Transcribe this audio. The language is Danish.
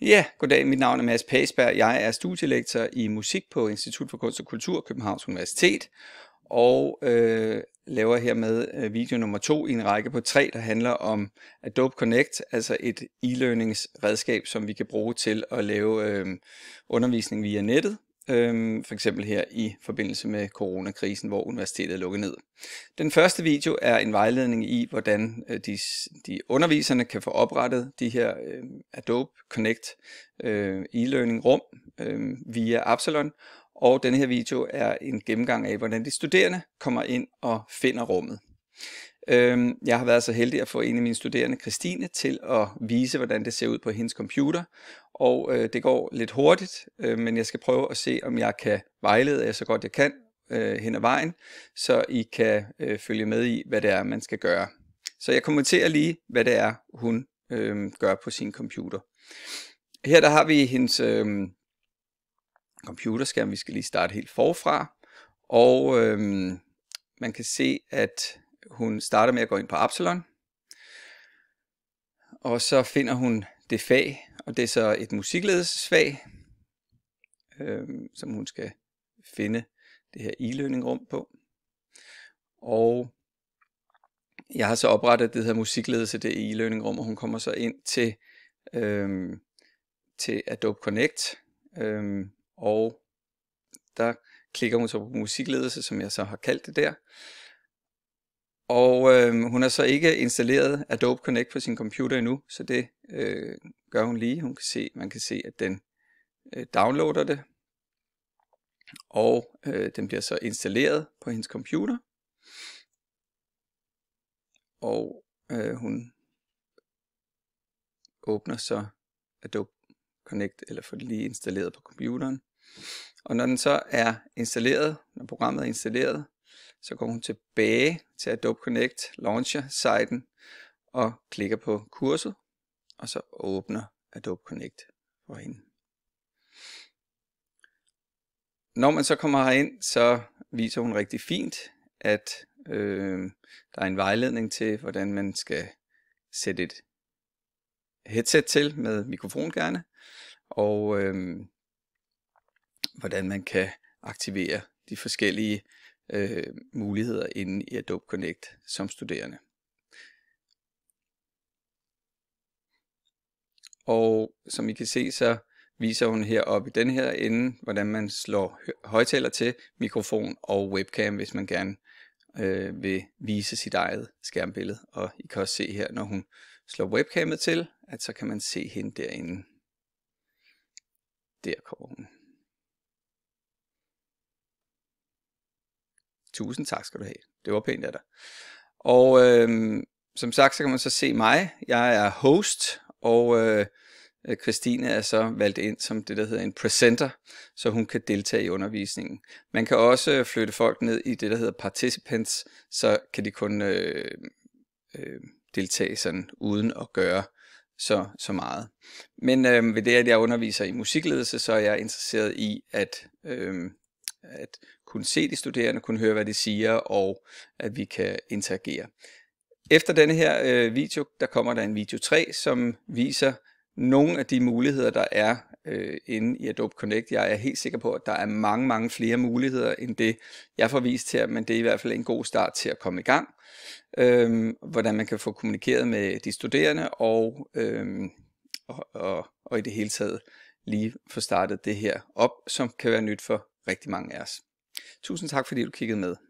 Ja, goddag. Mit navn er Mads Paisberg. Jeg er studielektor i musik på Institut for Kunst og Kultur, Københavns Universitet, og øh, laver hermed øh, video nummer to i en række på tre, der handler om Adobe Connect, altså et e-learningsredskab, som vi kan bruge til at lave øh, undervisning via nettet øhm, for eksempel her i forbindelse med coronakrisen, hvor universitetet er lukket ned. Den første video er en vejledning i, hvordan øh, de, de underviserne kan få oprettet de her øhm, Adobe Connect øhm, e-learning rum øhm, via Absalon, og den her video er en gennemgang af, hvordan de studerende kommer ind og finder rummet. Øhm, jeg har været så heldig at få en af mine studerende, Christine, til at vise, hvordan det ser ud på hendes computer. Og øh, det går lidt hurtigt, øh, men jeg skal prøve at se, om jeg kan vejlede jer så godt jeg kan øh, hen ad vejen, så I kan følge med i, hvad det er, man skal gøre. Så jeg kommenterer lige, hvad det er, hun øhm, gør på sin computer. Her der har vi hendes øhm, computerskærm. Vi skal lige starte helt forfra. Og øhm, man kan se, at hun starter med at gå ind på Absalon, og så finder hun det fag, og det er så et musikledelsesfag, øh, som hun skal finde det her e-learning rum på. Og jeg har så oprettet det her musikledelse, det e-learning rum, og hun kommer så ind til, øh, til Adobe Connect, øh, og der klikker hun så på musikledelse, som jeg så har kaldt det der. Og øh, hun har så ikke installeret Adobe Connect på sin computer endnu, så det øh, gør hun lige. Hun kan se, man kan se, at den øh, downloader det, og øh, den bliver så installeret på hendes computer. Og øh, hun åbner så Adobe Connect, eller får det lige installeret på computeren. Og når den så er installeret, når programmet er installeret, så går hun tilbage til Adobe Connect Launcher-siden og klikker på kurset, og så åbner Adobe Connect for hende. Når man så kommer herind, så viser hun rigtig fint, at øh, der er en vejledning til, hvordan man skal sætte et headset til med mikrofon gerne, og øh, hvordan man kan aktivere de forskellige øh, muligheder inde i Adobe Connect som studerende. Og som I kan se, så viser hun heroppe i den her ende, hvordan man slår højtaler til, mikrofon og webcam, hvis man gerne øh, vil vise sit eget skærmbillede. Og I kan også se her, når hun slår webcamet til, at så kan man se hende derinde. Der kommer hun. Tusind tak skal du have. Det var pænt af dig. Og øh, som sagt, så kan man så se mig. Jeg er host, og øh, Christine er så valgt ind som det, der hedder en presenter, så hun kan deltage i undervisningen. Man kan også flytte folk ned i det, der hedder participants, så kan de kun øh, øh, deltage sådan uden at gøre så, så meget. Men øh, ved det, at jeg underviser i musikledelse, så er jeg interesseret i at øh, at kunne se de studerende, kunne høre, hvad de siger, og at vi kan interagere. Efter denne her øh, video, der kommer der en video 3, som viser nogle af de muligheder, der er øh, inde i Adobe Connect. Jeg er helt sikker på, at der er mange, mange flere muligheder end det, jeg får vist her, men det er i hvert fald en god start til at komme i gang. Øh, hvordan man kan få kommunikeret med de studerende og, øh, og, og, og i det hele taget lige få startet det her op, som kan være nyt for rigtig mange af os. Tusind tak, fordi du kiggede med.